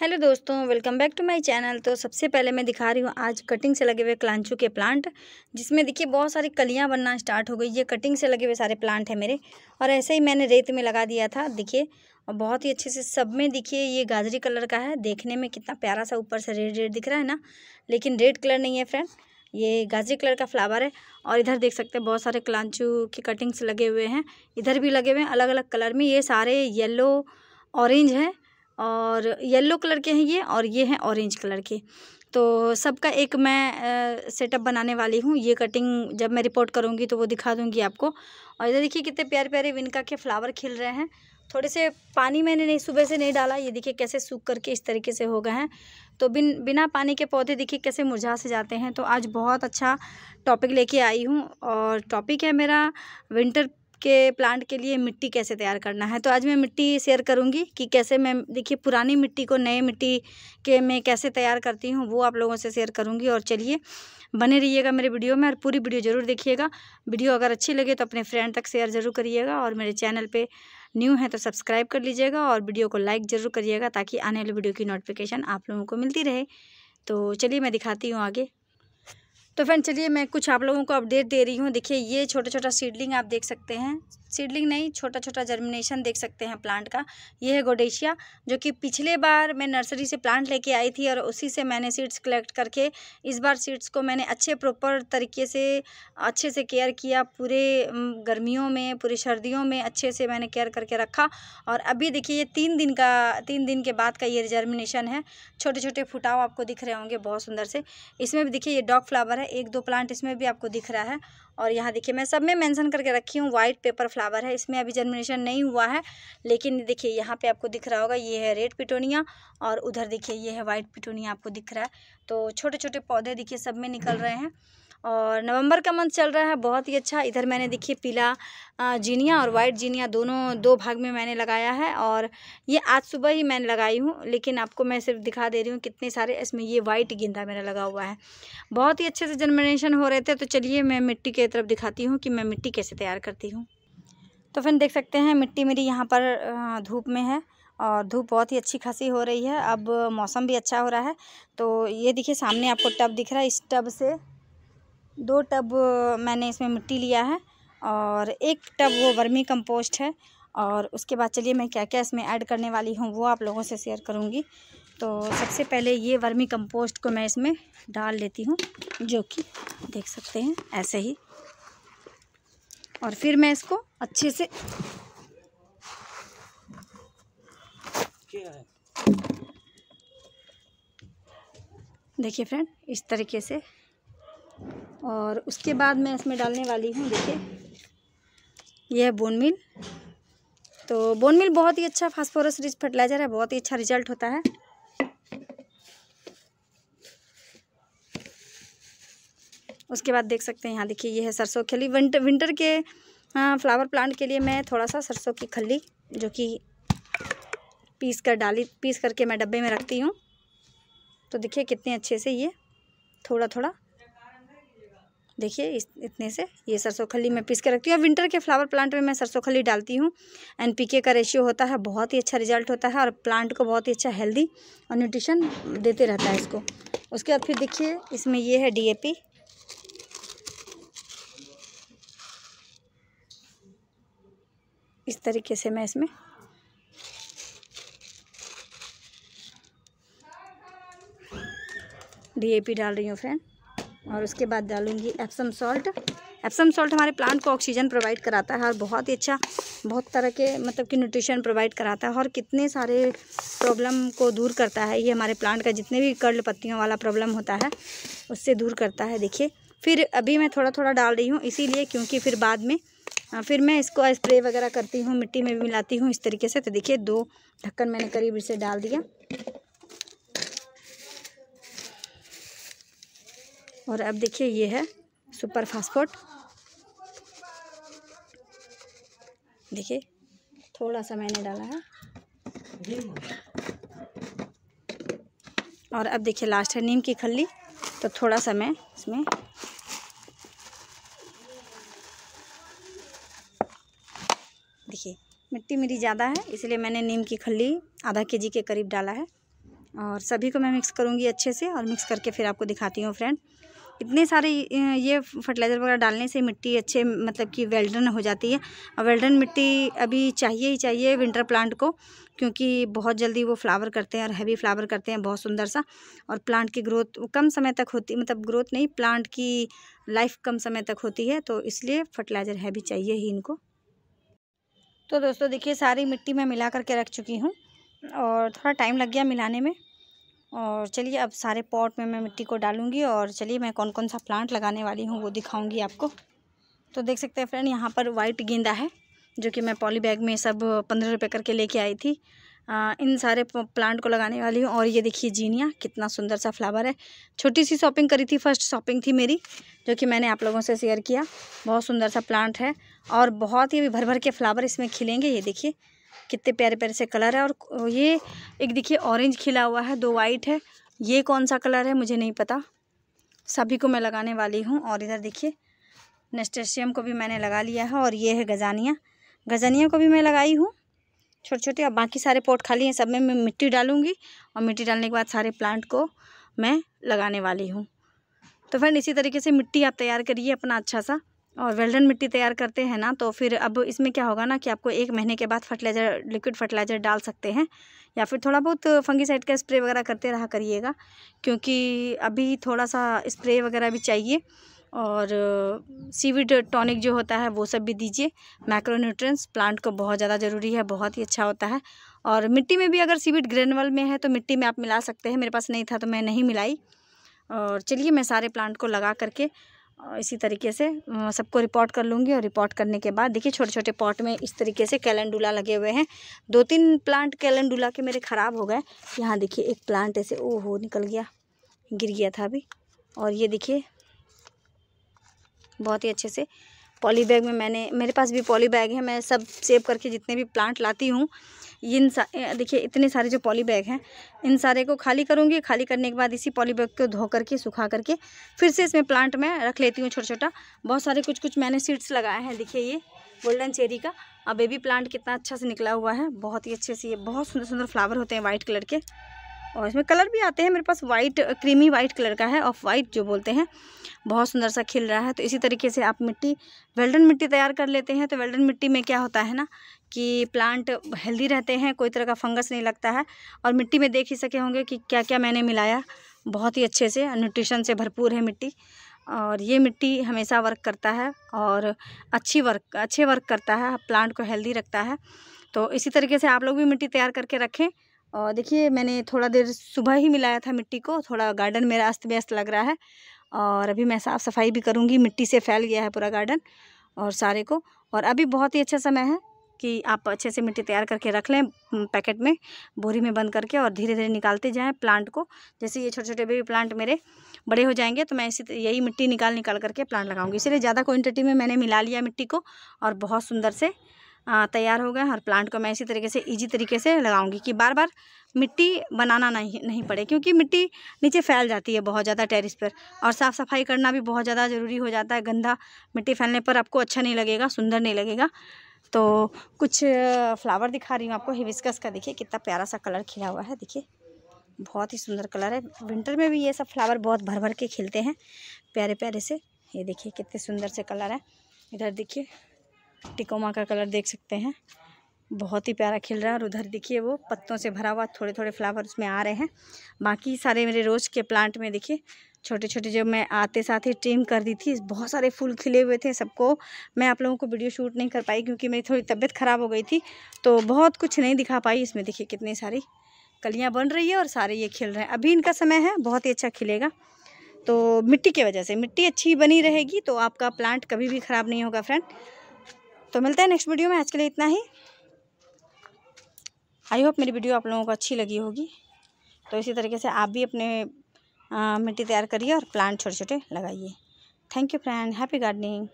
hello दोस्तों welcome back to my channel तो सबसे पहले मैं दिखा रही हूँ आज कटिंग से लगे हुए क्लांचू के प्लांट जिसमें देखिए बहुत सारी कलियाँ बनना स्टार्ट हो गई ये कटिंग से लगे हुए सारे प्लांट हैं मेरे और ऐसे ही मैंने रेत में लगा दिया था देखिए और बहुत ही अच्छे से सब में देखिए ये गाजरी कलर का है देखने में कितना प्यारा सा ऊपर से रेड रेड दिख रहा है ना लेकिन रेड कलर नहीं है फ्रेंड ये गाजरी कलर का फ्लावर है और इधर देख सकते हैं बहुत सारे क्लांचू की कटिंग्स लगे हुए हैं इधर भी लगे हुए हैं अलग अलग कलर में ये सारे येलो ऑरेंज है और येलो कलर के हैं ये और ये हैं ऑरेंज कलर के तो सबका एक मैं सेटअप बनाने वाली हूँ ये कटिंग जब मैं रिपोर्ट करूँगी तो वो दिखा दूँगी आपको और इधर देखिए कितने प्यारे प्यारे विनका के फ्लावर खिल रहे हैं थोड़े से पानी मैंने नहीं सुबह से नहीं डाला ये देखिए कैसे सूख करके इस तरीके से हो गए हैं तो बिन बिना पानी के पौधे देखिए कैसे मुरझा से जाते हैं तो आज बहुत अच्छा टॉपिक लेके आई हूँ और टॉपिक है मेरा विंटर आपके प्लांट के लिए मिट्टी कैसे तैयार करना है तो आज मैं मिट्टी शेयर करूँगी कि कैसे मैं देखिए पुरानी मिट्टी को नए मिट्टी के मैं कैसे तैयार करती हूँ वो आप लोगों से शेयर करूँगी और चलिए बने रहिएगा मेरे वीडियो में और पूरी वीडियो ज़रूर देखिएगा वीडियो अगर अच्छी लगे तो अपने फ्रेंड तक शेयर ज़रूर करिएगा और मेरे चैनल पर न्यू है तो सब्सक्राइब कर लीजिएगा और वीडियो को लाइक ज़रूर करिएगा ताकि आने वाली वीडियो की नोटिफिकेशन आप लोगों को मिलती रहे तो चलिए मैं दिखाती हूँ आगे तो फ्रेंड चलिए मैं कुछ आप लोगों को अपडेट दे रही हूँ देखिए ये छोटा छोटा सीडलिंग आप देख सकते हैं सीडलिंग नहीं छोटा छोटा जर्मिनेशन देख सकते हैं प्लांट का ये है गोडेशिया जो कि पिछले बार मैं नर्सरी से प्लांट लेके आई थी और उसी से मैंने सीड्स कलेक्ट करके इस बार सीड्स को मैंने अच्छे प्रॉपर तरीके से अच्छे से केयर किया पूरे गर्मियों में पूरे सर्दियों में अच्छे से मैंने केयर करके रखा और अभी देखिए ये तीन दिन का तीन दिन के बाद का ये जर्मिनेशन है छोटे छोटे फुटाव आपको दिख रहे होंगे बहुत सुंदर से इसमें भी देखिए ये डॉग फ्लावर है एक दो प्लांट इसमें भी आपको दिख रहा है और यहाँ देखिए मैं सब में मेंशन करके रखी हूँ वाइट पेपर फ्लावर है इसमें अभी जर्मिनेशन नहीं हुआ है लेकिन देखिए यहाँ पे आपको दिख रहा होगा ये है रेड पिटोनिया और उधर देखिए ये है वाइट पिटोनिया आपको दिख रहा है तो छोटे छोटे पौधे देखिए सब में निकल रहे हैं और नवंबर का मंथ चल रहा है बहुत ही अच्छा इधर मैंने देखिए पीला जीनिया और वाइट जीनिया दोनों दो भाग में मैंने लगाया है और ये आज सुबह ही मैंने लगाई हूँ लेकिन आपको मैं सिर्फ दिखा दे रही हूँ कितने सारे इसमें ये वाइट गेंदा मेरा लगा हुआ है बहुत ही अच्छे से जर्मिनेशन हो रहे थे तो चलिए मैं मिट्टी की तरफ दिखाती हूँ कि मैं मिट्टी कैसे तैयार करती हूँ तो फिर देख सकते हैं मिट्टी मेरी यहाँ पर धूप में है और धूप बहुत ही अच्छी खासी हो रही है अब मौसम भी अच्छा हो रहा है तो ये देखिए सामने आपको टब दिख रहा है इस टब से दो टब मैंने इसमें मिट्टी लिया है और एक टब वो वर्मी कंपोस्ट है और उसके बाद चलिए मैं क्या क्या इसमें ऐड करने वाली हूँ वो आप लोगों से शेयर करूँगी तो सबसे पहले ये वर्मी कंपोस्ट को मैं इसमें डाल लेती हूँ जो कि देख सकते हैं ऐसे ही और फिर मैं इसको अच्छे से देखिए फ्रेंड इस तरीके से और उसके बाद मैं इसमें डालने वाली हूँ देखिए यह है बोन मिल तो बोन मिल बहुत ही अच्छा फास्फोरस रिच फर्टिलाइज़र है बहुत ही अच्छा रिजल्ट होता है उसके बाद देख सकते हैं यहाँ देखिए यह है सरसों खली विंटर विंटर के फ्लावर हाँ, प्लांट के लिए मैं थोड़ा सा सरसों की खली जो कि पीस कर डाली पीस करके मैं डब्बे में रखती हूँ तो देखिए कितने अच्छे से ये थोड़ा थोड़ा देखिए इस इतने से ये सरसों खली मैं पीस के रखती हूँ विंटर के फ्लावर प्लांट में मैं सरसों खली डालती हूँ एन पी के का रेशियो होता है बहुत ही अच्छा रिजल्ट होता है और प्लांट को बहुत ही अच्छा हेल्दी और न्यूट्रिशन देते रहता है इसको उसके बाद फिर देखिए इसमें ये है डी इस तरीके से मैं इसमें पी डाल रही हूँ फ्रेंड और उसके बाद डालूंगी एप्सम सॉल्ट एप्सम सॉल्ट हमारे प्लांट को ऑक्सीजन प्रोवाइड कराता है और बहुत ही अच्छा बहुत तरह के मतलब कि न्यूट्रिशन प्रोवाइड कराता है और कितने सारे प्रॉब्लम को दूर करता है ये हमारे प्लांट का जितने भी कर्ल पत्तियों वाला प्रॉब्लम होता है उससे दूर करता है देखिए फिर अभी मैं थोड़ा थोड़ा डाल रही हूँ इसीलिए क्योंकि फिर बाद में फिर मैं इसको स्प्रे वगैरह करती हूँ मिट्टी में भी मिलाती हूँ इस तरीके से तो देखिए दो ढक्कन मैंने करीब इसे डाल दिया और अब देखिए ये है सुपर फास्फोट देखिए थोड़ा सा मैंने डाला है और अब देखिए लास्ट है नीम की खल्ली तो थोड़ा सा मैं इसमें देखिए मिट्टी मेरी ज़्यादा है इसलिए मैंने नीम की खल्ली आधा केजी के करीब डाला है और सभी को मैं मिक्स करूँगी अच्छे से और मिक्स करके फिर आपको दिखाती हूँ फ्रेंड इतने सारे ये फर्टिलाइज़र वगैरह डालने से मिट्टी अच्छे मतलब कि वेल्डन हो जाती है और वेल्डन मिट्टी अभी चाहिए ही चाहिए विंटर प्लांट को क्योंकि बहुत जल्दी वो फ्लावर करते हैं और हैवी फ्लावर करते हैं बहुत सुंदर सा और प्लांट की ग्रोथ कम समय तक होती मतलब ग्रोथ नहीं प्लांट की लाइफ कम समय तक होती है तो इसलिए फर्टिलाइज़र हैवी चाहिए ही इनको तो दोस्तों देखिए सारी मिट्टी मैं मिला करके रख चुकी हूँ और थोड़ा टाइम लग गया मिलाने में और चलिए अब सारे पॉट में मैं मिट्टी को डालूँगी और चलिए मैं कौन कौन सा प्लांट लगाने वाली हूँ वो दिखाऊँगी आपको तो देख सकते हैं फ्रेंड यहाँ पर वाइट गेंदा है जो कि मैं पॉली बैग में सब पंद्रह रुपये करके लेके आई थी आ, इन सारे प्लांट को लगाने वाली हूँ और ये देखिए जीनिया कितना सुंदर सा फ्लावर है छोटी सी शॉपिंग करी थी फर्स्ट शॉपिंग थी मेरी जो कि मैंने आप लोगों से शेयर किया बहुत सुंदर सा प्लांट है और बहुत ही भर भर के फ्लावर इसमें खिलेंगे ये देखिए कितने प्यारे प्यारे से कलर है और ये एक देखिए ऑरेंज खिला हुआ है दो वाइट है ये कौन सा कलर है मुझे नहीं पता सभी को मैं लगाने वाली हूँ और इधर देखिए नेस्टेशियम को भी मैंने लगा लिया है और ये है गजानिया गजानिया को भी मैं लगाई हूँ छोटे छोटे और बाकी सारे पोट खाली हैं सब में मैं मिट्टी डालूँगी और मिट्टी डालने के बाद सारे प्लांट को मैं लगाने वाली हूँ तो फ्रेंड इसी तरीके से मिट्टी आप तैयार करिए अपना अच्छा सा और वेल्डन मिट्टी तैयार करते हैं ना तो फिर अब इसमें क्या होगा ना कि आपको एक महीने के बाद फर्टिलाइज़र लिक्विड फर्टिलाइज़र डाल सकते हैं या फिर थोड़ा बहुत फंगीसाइड का स्प्रे वगैरह करते रहा करिएगा क्योंकि अभी थोड़ा सा स्प्रे वगैरह भी चाहिए और सीविड टॉनिक जो होता है वो सब भी दीजिए माइक्रोन्यूट्रंस प्लांट को बहुत ज़्यादा ज़रूरी है बहुत ही अच्छा होता है और मिट्टी में भी अगर सीविड ग्रेनवल में है तो मिट्टी में आप मिला सकते हैं मेरे पास नहीं था तो मैं नहीं मिलाई और चलिए मैं सारे प्लांट को लगा करके इसी तरीके से सबको रिपोर्ट कर लूँगी और रिपोर्ट करने के बाद देखिए छोटे छोटे पॉट में इस तरीके से कैलेंडुला लगे हुए हैं दो तीन प्लांट कैलेंडुला के मेरे ख़राब हो गए यहाँ देखिए एक प्लांट ऐसे ओ हो निकल गया गिर गया था अभी और ये देखिए बहुत ही अच्छे से पॉली बैग में मैंने मेरे पास भी पॉली बैग है मैं सब सेव करके जितने भी प्लांट लाती हूँ इन देखिए इतने सारे जो पॉली बैग हैं इन सारे को खाली करूँगी खाली करने के बाद इसी पॉली बैग को धो करके सुखा करके फिर से इसमें प्लांट में रख लेती हूँ छोटा छोटा बहुत सारे कुछ कुछ मैंने सीड्स लगाए हैं देखिए ये गोल्डन चेरी का और बेबी प्लांट कितना अच्छा से निकला हुआ है बहुत ही अच्छे से ये बहुत सुंदर सुंदर फ्लावर होते हैं वाइट कलर के और इसमें कलर भी आते हैं मेरे पास वाइट क्रीमी वाइट कलर का है ऑफ वाइट जो बोलते हैं बहुत सुंदर सा खिल रहा है तो इसी तरीके से आप मिट्टी वेल्डन मिट्टी तैयार कर लेते हैं तो वेल्डन मिट्टी में क्या होता है ना कि प्लांट हेल्दी रहते हैं कोई तरह का फंगस नहीं लगता है और मिट्टी में देख ही सके होंगे कि क्या क्या मैंने मिलाया बहुत ही अच्छे से न्यूट्रिशन से भरपूर है मिट्टी और ये मिट्टी हमेशा वर्क करता है और अच्छी वर्क अच्छे वर्क करता है प्लांट को हेल्दी रखता है तो इसी तरीके से आप लोग भी मिट्टी तैयार करके रखें और देखिए मैंने थोड़ा देर सुबह ही मिलाया था मिट्टी को थोड़ा गार्डन मेरा अस्त व्यस्त लग रहा है और अभी मैं साफ़ सफाई भी करूँगी मिट्टी से फैल गया है पूरा गार्डन और सारे को और अभी बहुत ही अच्छा समय है कि आप अच्छे से मिट्टी तैयार करके रख लें पैकेट में बोरी में बंद करके और धीरे धीरे निकालते जाएँ प्लांट को जैसे ये छोटे छोटे बेबी प्लांट मेरे बड़े हो जाएंगे तो मैं इसी यही मिट्टी निकाल निकाल करके प्लांट लगाऊंगी इसलिए ज़्यादा क्वान्टिटी में मैंने मिला लिया मिट्टी को और बहुत सुंदर से तैयार हो गए और प्लांट को मैं इसी तरीके से इजी तरीके से लगाऊंगी कि बार बार मिट्टी बनाना नहीं नहीं पड़े क्योंकि मिट्टी नीचे फैल जाती है बहुत ज़्यादा टेरिस पर और साफ़ सफाई करना भी बहुत ज़्यादा ज़रूरी हो जाता है गंदा मिट्टी फैलने पर आपको अच्छा नहीं लगेगा सुंदर नहीं लगेगा तो कुछ फ्लावर दिखा रही हूँ आपको हिबिस्कस का देखिए कितना प्यारा सा कलर खिला हुआ है देखिए बहुत ही सुंदर कलर है विंटर में भी ये सब फ्लावर बहुत भर भर के खिलते हैं प्यारे प्यारे से ये देखिए कितने सुंदर से कलर है इधर देखिए टिकोमा का कलर देख सकते हैं बहुत ही प्यारा खिल रहा है और उधर देखिए वो पत्तों से भरा हुआ थोड़े थोड़े फ्लावर उसमें आ रहे हैं बाकी सारे मेरे रोज़ के प्लांट में देखिए छोटे छोटे जो मैं आते साथ ही ट्रिम कर दी थी बहुत सारे फूल खिले हुए थे सबको मैं आप लोगों को वीडियो शूट नहीं कर पाई क्योंकि मेरी थोड़ी तबीयत ख़राब हो गई थी तो बहुत कुछ नहीं दिखा पाई इसमें देखिए कितनी सारी कलियाँ बन रही है और सारे ये खिल रहे हैं अभी इनका समय है बहुत ही अच्छा खिलेगा तो मिट्टी की वजह से मिट्टी अच्छी बनी रहेगी तो आपका प्लांट कभी भी ख़राब नहीं होगा फ्रेंड तो मिलता है नेक्स्ट वीडियो में आज के लिए इतना ही आई होप मेरी वीडियो आप लोगों को अच्छी लगी होगी तो इसी तरीके से आप भी अपने मिट्टी तैयार करिए और प्लांट छोटे छोटे लगाइए thank you friend happy gardening